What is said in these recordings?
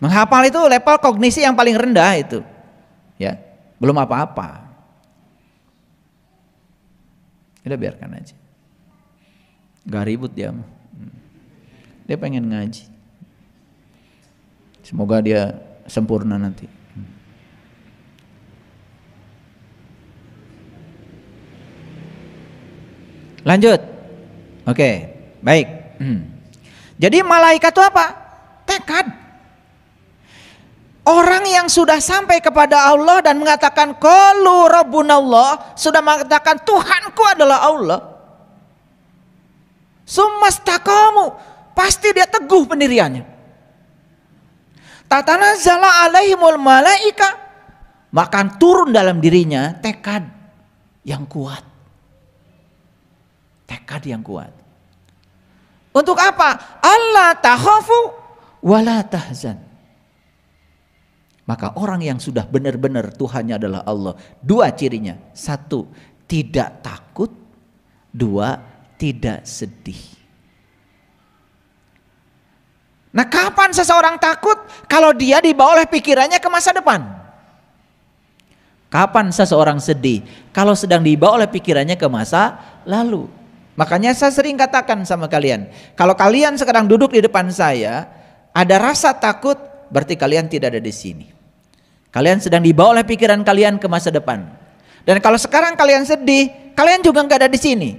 Menghafal itu level kognisi yang paling rendah itu. Ya, belum apa-apa. Udah biarkan aja. Gak ribut dia. Hmm. Dia pengen ngaji. Semoga dia sempurna nanti. Hmm. Lanjut. Oke, baik. Hmm. Jadi malaikat itu apa? Tekad. Orang yang sudah sampai kepada Allah dan mengatakan kalu Allah Sudah mengatakan Tuhanku adalah Allah kamu Pasti dia teguh pendiriannya Tatana zala alaihimul malaika Makan turun dalam dirinya tekad yang kuat Tekad yang kuat Untuk apa? Allah tahofu wala tahzan maka orang yang sudah benar-benar Tuhannya adalah Allah. Dua cirinya. Satu, tidak takut. Dua, tidak sedih. Nah kapan seseorang takut? Kalau dia dibawa oleh pikirannya ke masa depan. Kapan seseorang sedih? Kalau sedang dibawa oleh pikirannya ke masa lalu. Makanya saya sering katakan sama kalian, kalau kalian sekarang duduk di depan saya, ada rasa takut, berarti kalian tidak ada di sini. Kalian sedang dibawa oleh pikiran kalian ke masa depan. Dan kalau sekarang kalian sedih, kalian juga nggak ada di sini.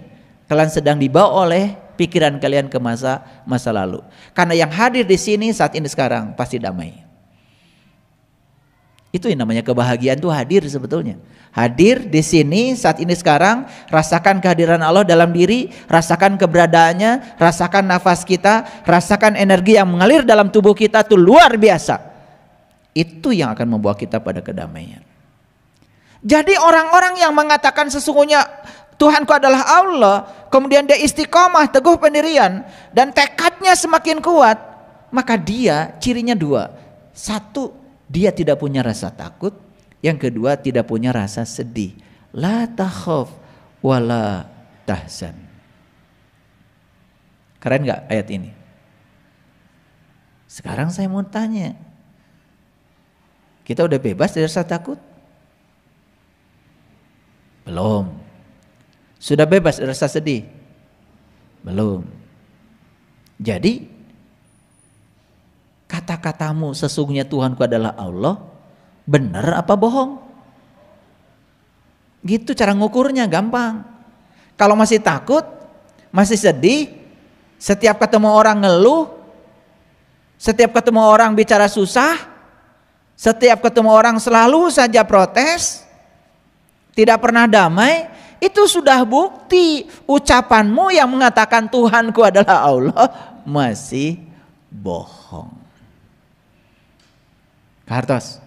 Kalian sedang dibawa oleh pikiran kalian ke masa masa lalu. Karena yang hadir di sini saat ini sekarang pasti damai. Itu yang namanya kebahagiaan itu hadir sebetulnya. Hadir di sini saat ini sekarang, rasakan kehadiran Allah dalam diri, rasakan keberadaannya, rasakan nafas kita, rasakan energi yang mengalir dalam tubuh kita tuh luar biasa. Itu yang akan membawa kita pada kedamaian. Jadi orang-orang yang mengatakan sesungguhnya Tuhanku adalah Allah, kemudian dia istiqomah, teguh pendirian, dan tekadnya semakin kuat, maka dia cirinya dua. Satu, dia tidak punya rasa takut. Yang kedua, tidak punya rasa sedih. La takhaf la tahzan. Keren gak ayat ini? Sekarang saya mau tanya, kita udah bebas dari rasa takut? Belum. Sudah bebas dari rasa sedih? Belum. Jadi kata-katamu sesungguhnya Tuhanku adalah Allah benar apa bohong? Gitu cara ngukurnya gampang. Kalau masih takut, masih sedih, setiap ketemu orang ngeluh, setiap ketemu orang bicara susah, setiap ketemu orang selalu saja protes, tidak pernah damai, itu sudah bukti ucapanmu yang mengatakan Tuhanku adalah Allah masih bohong. Kartos.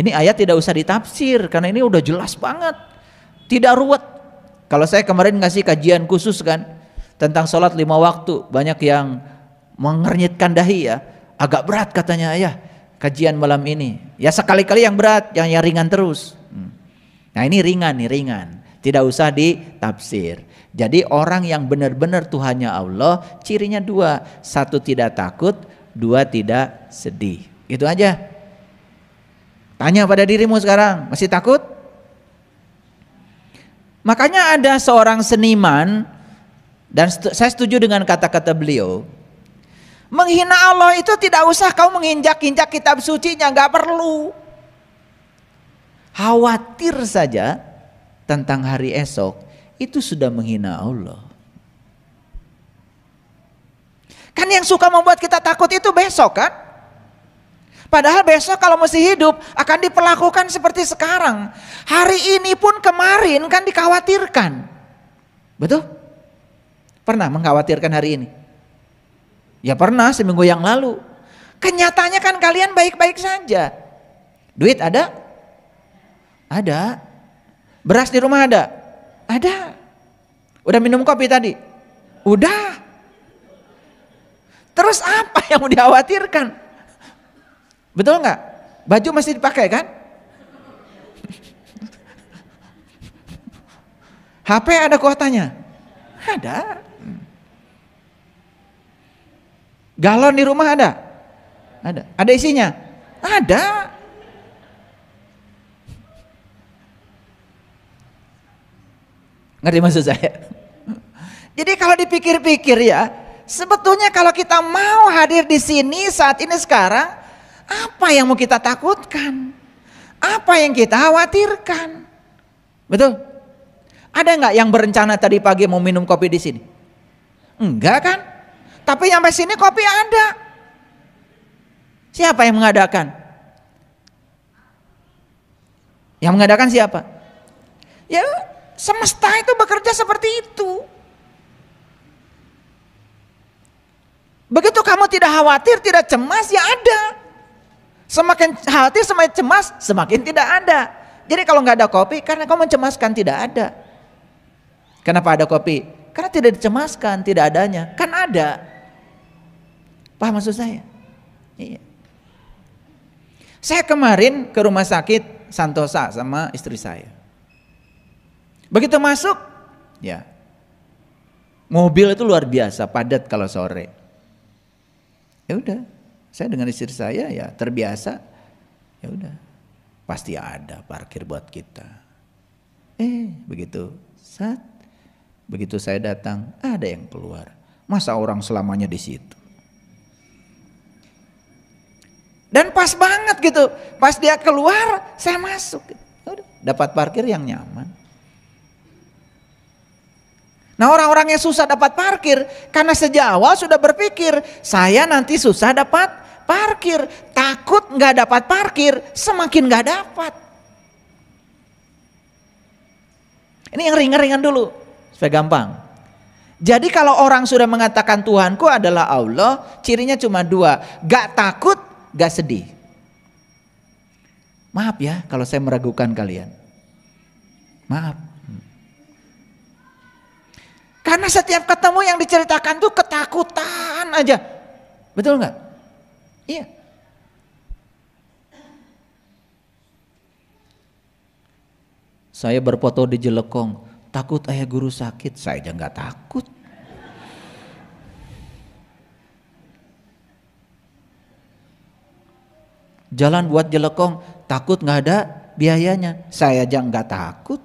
Ini ayat tidak usah ditafsir karena ini udah jelas banget. Tidak ruwet. Kalau saya kemarin ngasih kajian khusus kan tentang sholat lima waktu, banyak yang mengernyitkan dahi ya. Agak berat katanya ayah kajian malam ini. Ya sekali-kali yang berat, yang yang ringan terus. Hmm. Nah ini ringan nih, ringan. Tidak usah ditafsir. Jadi orang yang benar-benar Tuhannya Allah, cirinya dua. Satu tidak takut, dua tidak sedih. Itu aja. Tanya pada dirimu sekarang, masih takut? Makanya ada seorang seniman dan saya setuju dengan kata-kata beliau. Menghina Allah itu tidak usah kau menginjak-injak kitab suci nya, nggak perlu. Khawatir saja tentang hari esok itu sudah menghina Allah. Kan yang suka membuat kita takut itu besok kan? Padahal besok kalau masih hidup akan diperlakukan seperti sekarang. Hari ini pun kemarin kan dikhawatirkan. Betul? Pernah mengkhawatirkan hari ini? Ya pernah seminggu yang lalu. Kenyataannya kan, kan kalian baik-baik saja. Duit ada? Ada. Beras di rumah ada? Ada. Udah minum kopi tadi? Udah. Terus apa yang mau dikhawatirkan? Betul nggak? Baju masih dipakai kan? HP ada kuotanya? Ada. Galon di rumah ada? Ada. Ada isinya? Ada. Ngerti maksud saya? Jadi kalau dipikir-pikir ya, sebetulnya kalau kita mau hadir di sini saat ini sekarang, apa yang mau kita takutkan? Apa yang kita khawatirkan? Betul? Ada nggak yang berencana tadi pagi mau minum kopi di sini? Enggak kan? Tapi sampai sini kopi ada. Siapa yang mengadakan? Yang mengadakan siapa? Ya semesta itu bekerja seperti itu. Begitu kamu tidak khawatir, tidak cemas, ya ada. Semakin khawatir, semakin cemas, semakin tidak ada. Jadi kalau nggak ada kopi, karena kamu mencemaskan tidak ada. Kenapa ada kopi? Karena tidak dicemaskan, tidak adanya. Kan ada. Paham maksud saya? Iya. Saya kemarin ke rumah sakit Santosa sama istri saya. Begitu masuk, ya. Mobil itu luar biasa padat kalau sore. Ya udah, saya dengan istri saya ya terbiasa. Ya udah. Pasti ada parkir buat kita. Eh, begitu. Saat begitu saya datang, ada yang keluar. Masa orang selamanya di situ? Dan pas banget gitu, pas dia keluar saya masuk. Ya udah, dapat parkir yang nyaman. Nah orang-orang yang susah dapat parkir karena sejak awal sudah berpikir saya nanti susah dapat parkir. Takut nggak dapat parkir semakin nggak dapat. Ini yang ringan-ringan dulu supaya gampang. Jadi kalau orang sudah mengatakan Tuhanku adalah Allah, cirinya cuma dua. Gak takut gak sedih? Maaf ya kalau saya meragukan kalian. Maaf. Karena setiap ketemu yang diceritakan tuh ketakutan aja. Betul nggak? Iya. Saya berfoto di Jelekong, takut ayah guru sakit, saya aja nggak takut. Jalan buat jelekong, takut nggak ada biayanya. Saya aja nggak takut.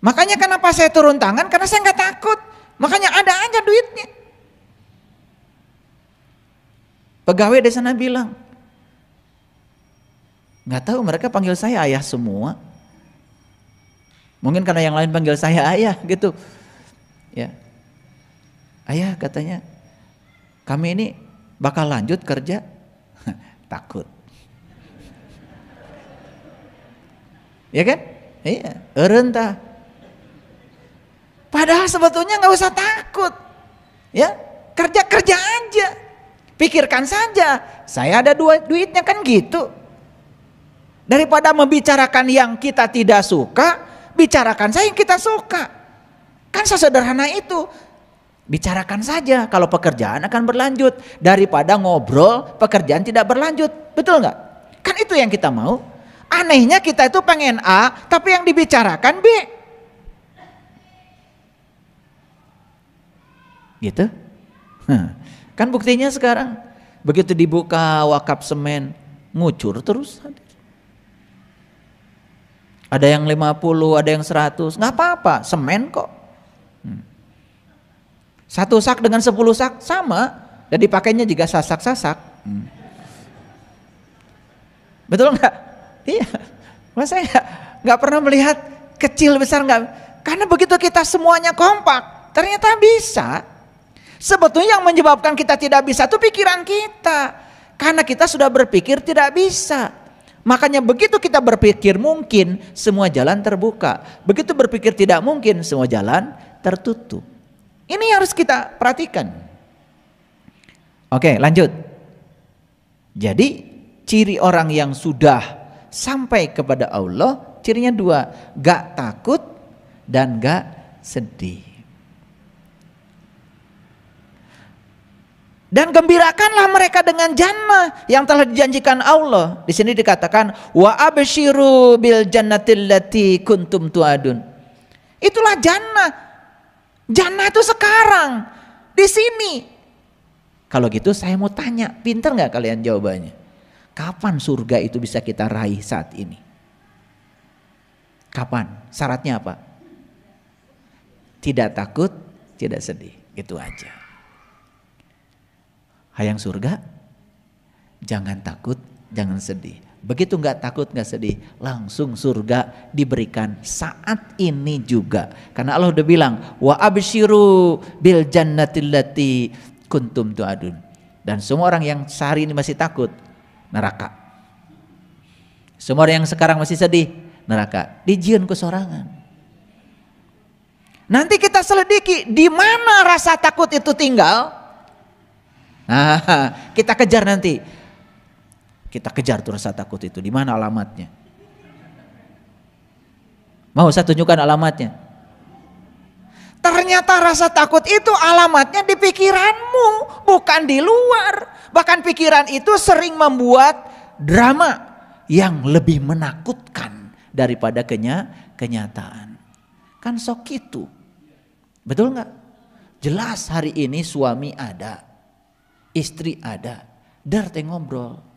Makanya kenapa saya turun tangan? Karena saya nggak takut. Makanya ada aja duitnya. Pegawai di sana bilang, nggak tahu mereka panggil saya ayah semua. Mungkin karena yang lain panggil saya ayah gitu. Ya. Ayah katanya, kami ini bakal lanjut kerja takut. Ya kan? Iya, erenta. Padahal sebetulnya nggak usah takut. Ya, kerja-kerja aja. Pikirkan saja, saya ada dua duitnya kan gitu. Daripada membicarakan yang kita tidak suka, bicarakan saya yang kita suka. Kan sesederhana itu bicarakan saja kalau pekerjaan akan berlanjut daripada ngobrol pekerjaan tidak berlanjut betul nggak kan itu yang kita mau anehnya kita itu pengen A tapi yang dibicarakan B gitu kan buktinya sekarang begitu dibuka wakaf semen ngucur terus ada yang 50 ada yang 100 nggak apa-apa semen kok hmm. Satu sak dengan sepuluh sak sama dan dipakainya juga sasak-sasak. Hmm. Betul nggak? Iya. Masa saya nggak pernah melihat kecil besar nggak? Karena begitu kita semuanya kompak, ternyata bisa. Sebetulnya yang menyebabkan kita tidak bisa itu pikiran kita. Karena kita sudah berpikir tidak bisa. Makanya begitu kita berpikir mungkin, semua jalan terbuka. Begitu berpikir tidak mungkin, semua jalan tertutup. Ini harus kita perhatikan. Oke, lanjut. Jadi, ciri orang yang sudah sampai kepada Allah, cirinya dua, gak takut dan gak sedih. Dan gembirakanlah mereka dengan jannah yang telah dijanjikan Allah. Di sini dikatakan wa abshiru bil jannatil lati kuntum tuadun. Itulah jannah Jannah itu sekarang, di sini. Kalau gitu saya mau tanya, pinter nggak kalian jawabannya? Kapan surga itu bisa kita raih saat ini? Kapan? Syaratnya apa? Tidak takut, tidak sedih. Itu aja. Hayang surga, jangan takut, jangan sedih Begitu nggak takut nggak sedih, langsung surga diberikan saat ini juga. Karena Allah udah bilang, wa abshiru bil jannatillati kuntum tuadun. Dan semua orang yang sehari ini masih takut neraka. Semua orang yang sekarang masih sedih neraka. Dijian kesorangan. Nanti kita selidiki di mana rasa takut itu tinggal. Nah, kita kejar nanti kita kejar tuh rasa takut itu. Di mana alamatnya? Mau saya tunjukkan alamatnya? Ternyata rasa takut itu alamatnya di pikiranmu, bukan di luar. Bahkan pikiran itu sering membuat drama yang lebih menakutkan daripada kenya kenyataan. Kan sok itu. Betul nggak? Jelas hari ini suami ada, istri ada, dar ngobrol.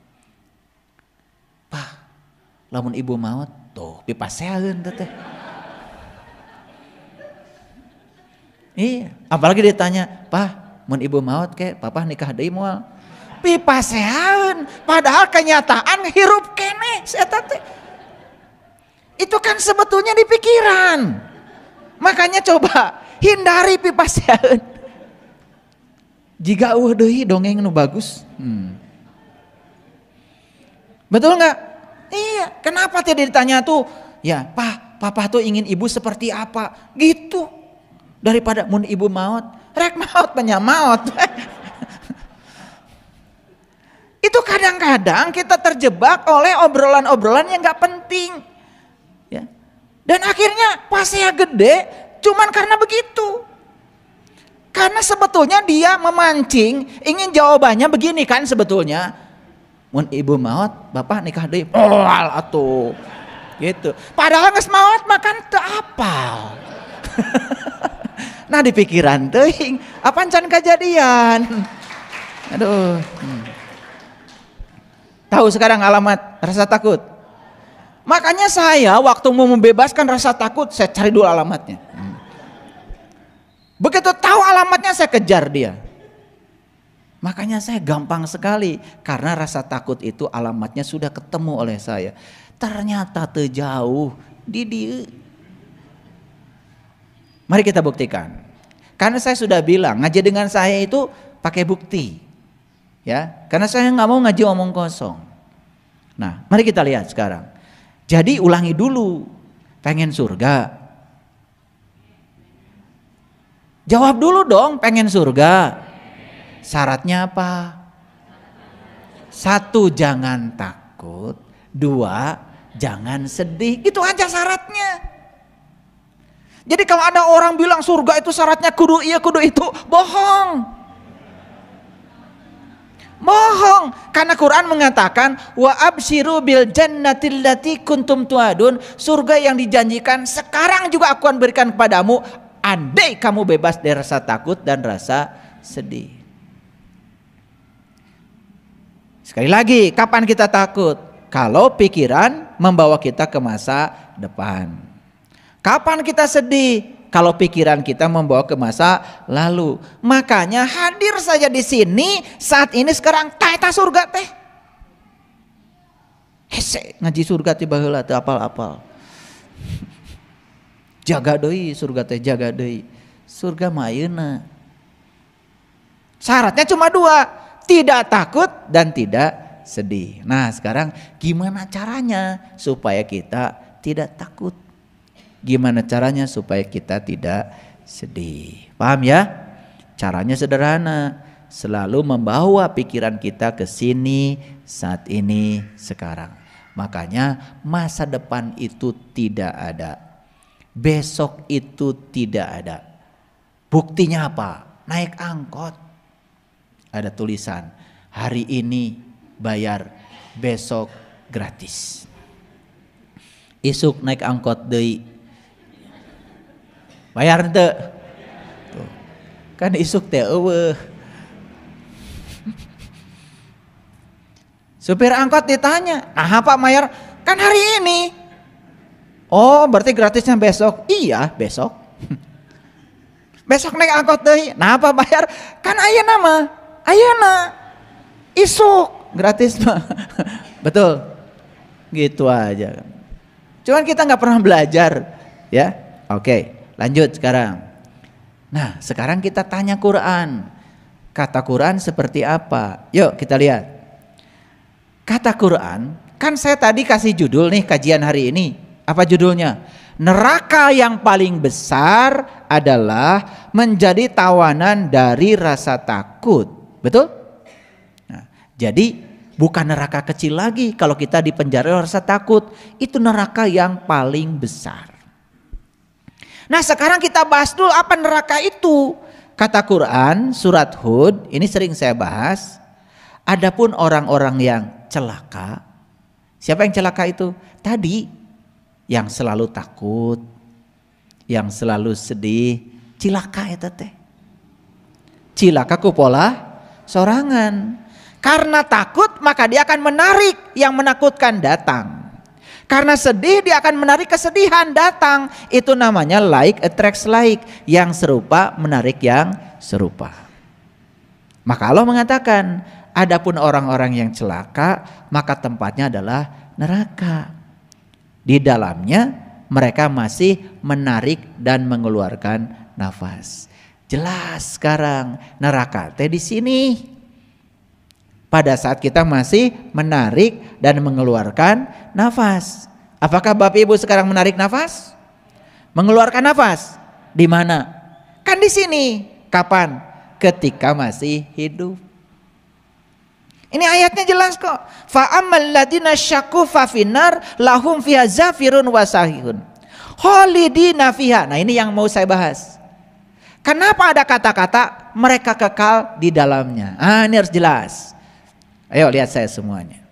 Pa, lamun ibu maut tuh pipa dipasean teteh. Iya, apalagi ditanya, pa, mun ibu maut ke, papa nikah deui pipa Pipasean, padahal kenyataan hirup kene saya teh. Itu kan sebetulnya di pikiran. Makanya coba hindari pipa pipasean. Jika uh dongeng nu bagus. Hmm. Betul nggak? Iya. Kenapa tidak ditanya tuh? Ya, Pak, papa tuh ingin ibu seperti apa? Gitu. Daripada mun ibu maut, rek maut banyak maut. Itu kadang-kadang kita terjebak oleh obrolan-obrolan yang nggak penting. Ya. Dan akhirnya pas saya gede cuman karena begitu. Karena sebetulnya dia memancing ingin jawabannya begini kan sebetulnya mun ibu maut bapak nikah deh, oh, moal atuh gitu padahal nggak maut makan tuh apa nah di pikiran tuh apa ancan kejadian aduh hmm. tahu sekarang alamat rasa takut makanya saya waktu mau membebaskan rasa takut saya cari dulu alamatnya hmm. begitu tahu alamatnya saya kejar dia Makanya saya gampang sekali karena rasa takut itu alamatnya sudah ketemu oleh saya. Ternyata terjauh di di. Mari kita buktikan. Karena saya sudah bilang ngaji dengan saya itu pakai bukti. Ya, karena saya nggak mau ngaji omong kosong. Nah, mari kita lihat sekarang. Jadi ulangi dulu, pengen surga, Jawab dulu dong, pengen surga. Syaratnya apa? Satu jangan takut, dua jangan sedih. Itu aja syaratnya. Jadi kalau ada orang bilang surga itu syaratnya kudu iya kudu itu, bohong. Bohong, karena Quran mengatakan wa absiru bil jannatillati kuntum tuadun, surga yang dijanjikan sekarang juga aku akan berikan kepadamu andai kamu bebas dari rasa takut dan rasa sedih. Sekali lagi, kapan kita takut? Kalau pikiran membawa kita ke masa depan. Kapan kita sedih? Kalau pikiran kita membawa ke masa lalu. Makanya hadir saja di sini saat ini sekarang taita surga teh. Hese ngaji surga tiba heula teh apal-apal. jaga doi surga teh jaga doi Surga mah Syaratnya cuma dua, tidak takut dan tidak sedih. Nah, sekarang gimana caranya supaya kita tidak takut? Gimana caranya supaya kita tidak sedih? Paham ya? Caranya sederhana, selalu membawa pikiran kita ke sini saat ini sekarang. Makanya masa depan itu tidak ada. Besok itu tidak ada. Buktinya apa? Naik angkot ada tulisan hari ini bayar besok gratis isuk naik angkot dei bayar ente kan isuk teh eueuh Supir angkot ditanya, nah apa bayar kan hari ini. Oh, berarti gratisnya besok. Iya, besok. besok naik angkot deh. Nah, apa bayar? kan ayah nama ayana isuk gratis mah betul gitu aja cuman kita nggak pernah belajar ya oke lanjut sekarang nah sekarang kita tanya Quran kata Quran seperti apa yuk kita lihat kata Quran kan saya tadi kasih judul nih kajian hari ini apa judulnya neraka yang paling besar adalah menjadi tawanan dari rasa takut Betul? Nah, jadi bukan neraka kecil lagi kalau kita di penjara rasa takut. Itu neraka yang paling besar. Nah sekarang kita bahas dulu apa neraka itu. Kata Quran surat Hud ini sering saya bahas. Adapun orang-orang yang celaka, siapa yang celaka itu? Tadi yang selalu takut, yang selalu sedih, cilaka ya teh. Cilaka kupola. pola sorangan. Karena takut maka dia akan menarik yang menakutkan datang. Karena sedih dia akan menarik kesedihan datang. Itu namanya like attracts like. Yang serupa menarik yang serupa. Maka Allah mengatakan, adapun orang-orang yang celaka maka tempatnya adalah neraka. Di dalamnya mereka masih menarik dan mengeluarkan nafas. Jelas sekarang neraka teh di sini. Pada saat kita masih menarik dan mengeluarkan nafas. Apakah Bapak Ibu sekarang menarik nafas? Mengeluarkan nafas di mana? Kan di sini. Kapan? Ketika masih hidup. Ini ayatnya jelas kok. Fa ammal ladina syaku fa finar lahum fiha zafirun wasahihun. Holidina fiha. Nah ini yang mau saya bahas. Kenapa ada kata-kata mereka kekal di dalamnya? Ah, ini harus jelas. Ayo lihat saya semuanya.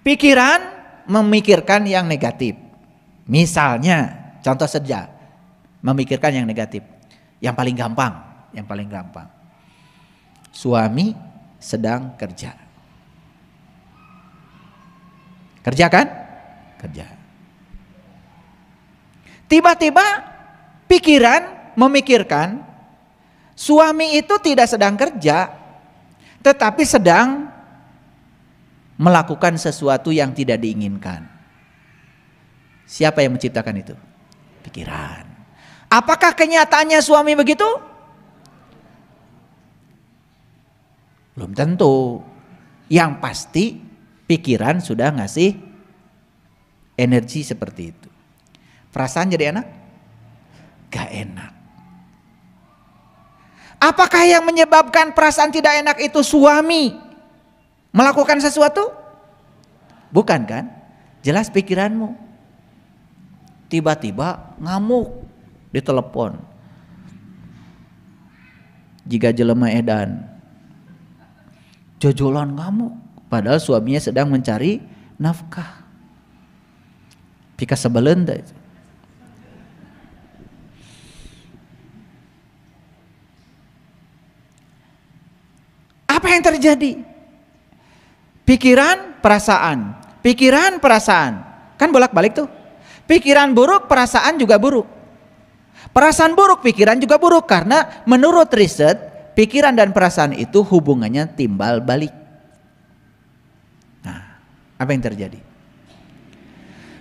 Pikiran memikirkan yang negatif. Misalnya, contoh saja, memikirkan yang negatif. Yang paling gampang, yang paling gampang. Suami sedang kerja. Kerja kan? Kerja. Tiba-tiba pikiran memikirkan suami itu tidak sedang kerja tetapi sedang melakukan sesuatu yang tidak diinginkan. Siapa yang menciptakan itu? Pikiran. Apakah kenyataannya suami begitu? Belum tentu. Yang pasti pikiran sudah ngasih energi seperti itu. Perasaan jadi enak? Gak enak. Apakah yang menyebabkan perasaan tidak enak itu suami melakukan sesuatu? Bukan kan? Jelas pikiranmu. Tiba-tiba ngamuk di telepon. Jika jelema edan jojolan ngamuk padahal suaminya sedang mencari nafkah. Pika sebelen Apa yang terjadi? Pikiran, perasaan. Pikiran, perasaan. Kan bolak-balik tuh. Pikiran buruk, perasaan juga buruk. Perasaan buruk, pikiran juga buruk. Karena menurut riset, pikiran dan perasaan itu hubungannya timbal balik. Nah, apa yang terjadi?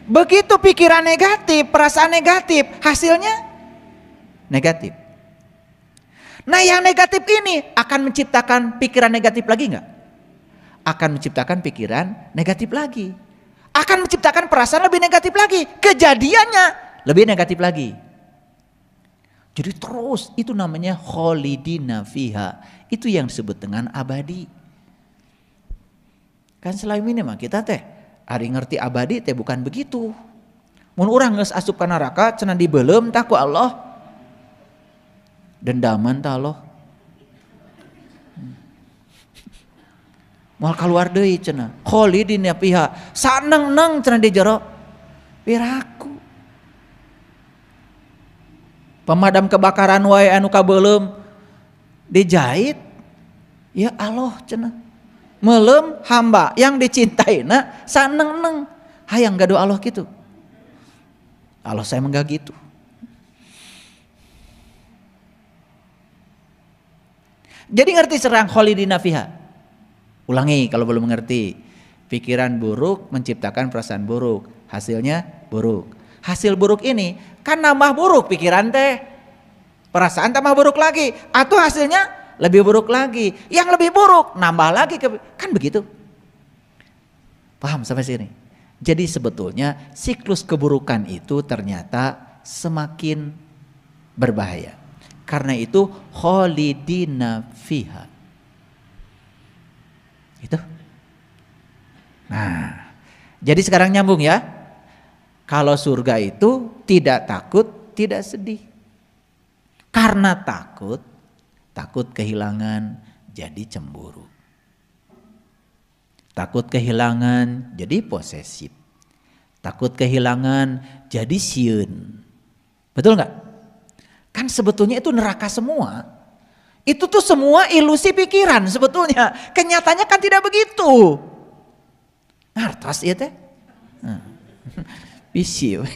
Begitu pikiran negatif, perasaan negatif, hasilnya negatif. Nah yang negatif ini akan menciptakan pikiran negatif lagi nggak? Akan menciptakan pikiran negatif lagi. Akan menciptakan perasaan lebih negatif lagi. Kejadiannya lebih negatif lagi. Jadi terus itu namanya kholidina fiha. Itu yang disebut dengan abadi. Kan selain ini mah kita teh hari ngerti abadi teh bukan begitu. Mun orang nges asup ke neraka cenah belum takut Allah dendaman ta loh, mau keluar doi cina kholidin ya pihak saneng-neng cina di jero piraku pemadam kebakaran wae anu kabeuleum dijahit ya Allah cina melem hamba yang dicintai na saneng neng hayang gaduh Allah gitu Allah saya enggak gitu Jadi ngerti serang kholidina fiha. Ulangi kalau belum mengerti. Pikiran buruk menciptakan perasaan buruk, hasilnya buruk. Hasil buruk ini kan nambah buruk pikiran teh. Perasaan tambah buruk lagi atau hasilnya lebih buruk lagi. Yang lebih buruk nambah lagi ke, kan begitu. Paham sampai sini? Jadi sebetulnya siklus keburukan itu ternyata semakin berbahaya. Karena itu kholidina fiha. Itu. Nah, jadi sekarang nyambung ya. Kalau surga itu tidak takut, tidak sedih. Karena takut, takut kehilangan, jadi cemburu. Takut kehilangan, jadi posesif. Takut kehilangan, jadi siun. Betul nggak? Kan sebetulnya itu neraka semua. Itu tuh semua ilusi pikiran sebetulnya. Kenyataannya kan tidak begitu. artas ya teh. Hmm. Bisi we.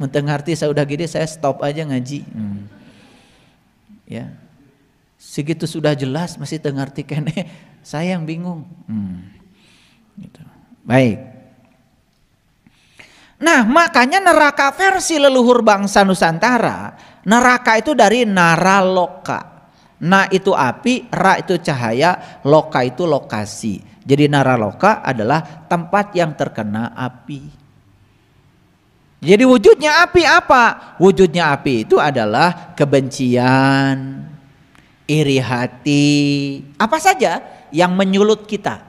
Mentengarti saya udah gede saya stop aja ngaji. Hmm. Ya. Segitu sudah jelas masih tengarti kene. Saya yang bingung. Hmm. Gitu. Baik. Nah makanya neraka versi leluhur bangsa Nusantara Neraka itu dari naraloka. Na itu api, ra itu cahaya, loka itu lokasi. Jadi naraloka adalah tempat yang terkena api. Jadi wujudnya api apa? Wujudnya api itu adalah kebencian, iri hati, apa saja yang menyulut kita.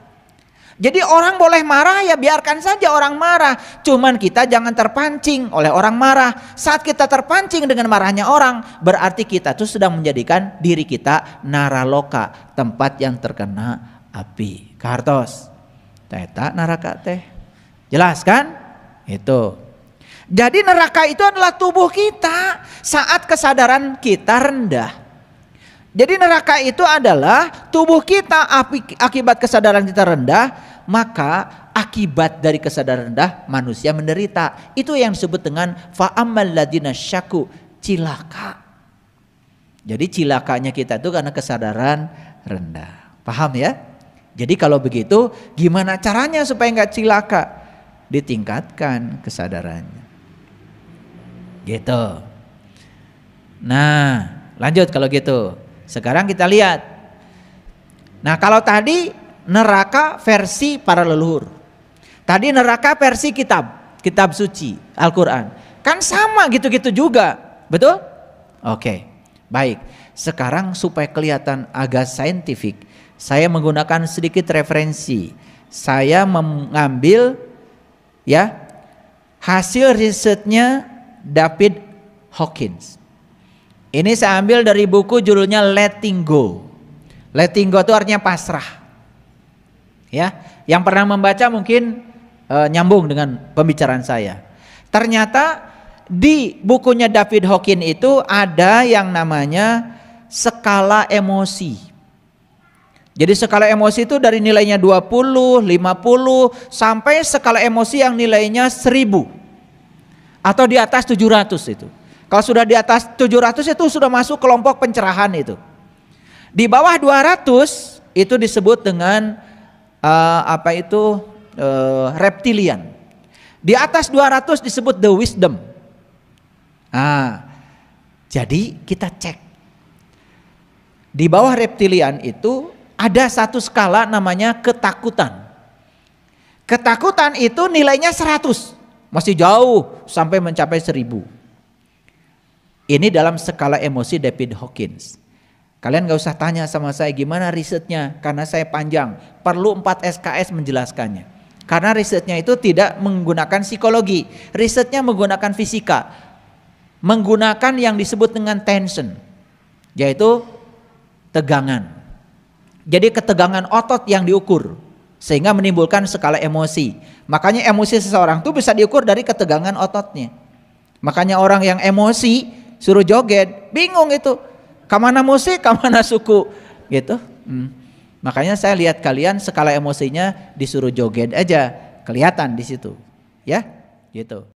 Jadi orang boleh marah ya biarkan saja orang marah. Cuman kita jangan terpancing oleh orang marah. Saat kita terpancing dengan marahnya orang berarti kita tuh sedang menjadikan diri kita naraloka. Tempat yang terkena api. Kartos. Teta neraka teh. Jelas kan? Itu. Jadi neraka itu adalah tubuh kita saat kesadaran kita rendah. Jadi neraka itu adalah tubuh kita api, akibat kesadaran kita rendah maka akibat dari kesadaran rendah manusia menderita. Itu yang disebut dengan fa'amal ladina syaku, cilaka. Jadi cilakanya kita itu karena kesadaran rendah. Paham ya? Jadi kalau begitu gimana caranya supaya nggak cilaka? Ditingkatkan kesadarannya. Gitu. Nah, lanjut kalau gitu. Sekarang kita lihat. Nah, kalau tadi neraka versi para leluhur. Tadi neraka versi kitab, kitab suci, Al-Qur'an. Kan sama gitu-gitu juga, betul? Oke. Baik. Sekarang supaya kelihatan agak saintifik, saya menggunakan sedikit referensi. Saya mengambil ya hasil risetnya David Hawkins. Ini saya ambil dari buku judulnya Letting Go. Letting Go itu artinya pasrah ya. Yang pernah membaca mungkin e, nyambung dengan pembicaraan saya. Ternyata di bukunya David Hokin itu ada yang namanya skala emosi. Jadi skala emosi itu dari nilainya 20, 50 sampai skala emosi yang nilainya 1000 atau di atas 700 itu. Kalau sudah di atas 700 itu sudah masuk kelompok pencerahan itu. Di bawah 200 itu disebut dengan uh, apa itu uh, reptilian. Di atas 200 disebut the wisdom. Nah, jadi kita cek. Di bawah reptilian itu ada satu skala namanya ketakutan. Ketakutan itu nilainya 100. Masih jauh sampai mencapai 1000. Ini dalam skala emosi David Hawkins. Kalian gak usah tanya sama saya gimana risetnya karena saya panjang. Perlu 4 SKS menjelaskannya. Karena risetnya itu tidak menggunakan psikologi. Risetnya menggunakan fisika. Menggunakan yang disebut dengan tension. Yaitu tegangan. Jadi ketegangan otot yang diukur. Sehingga menimbulkan skala emosi. Makanya emosi seseorang itu bisa diukur dari ketegangan ototnya. Makanya orang yang emosi suruh joget. Bingung itu Kamana musik, kamana suku gitu. Hmm. Makanya saya lihat kalian skala emosinya disuruh joget aja kelihatan di situ. Ya, gitu.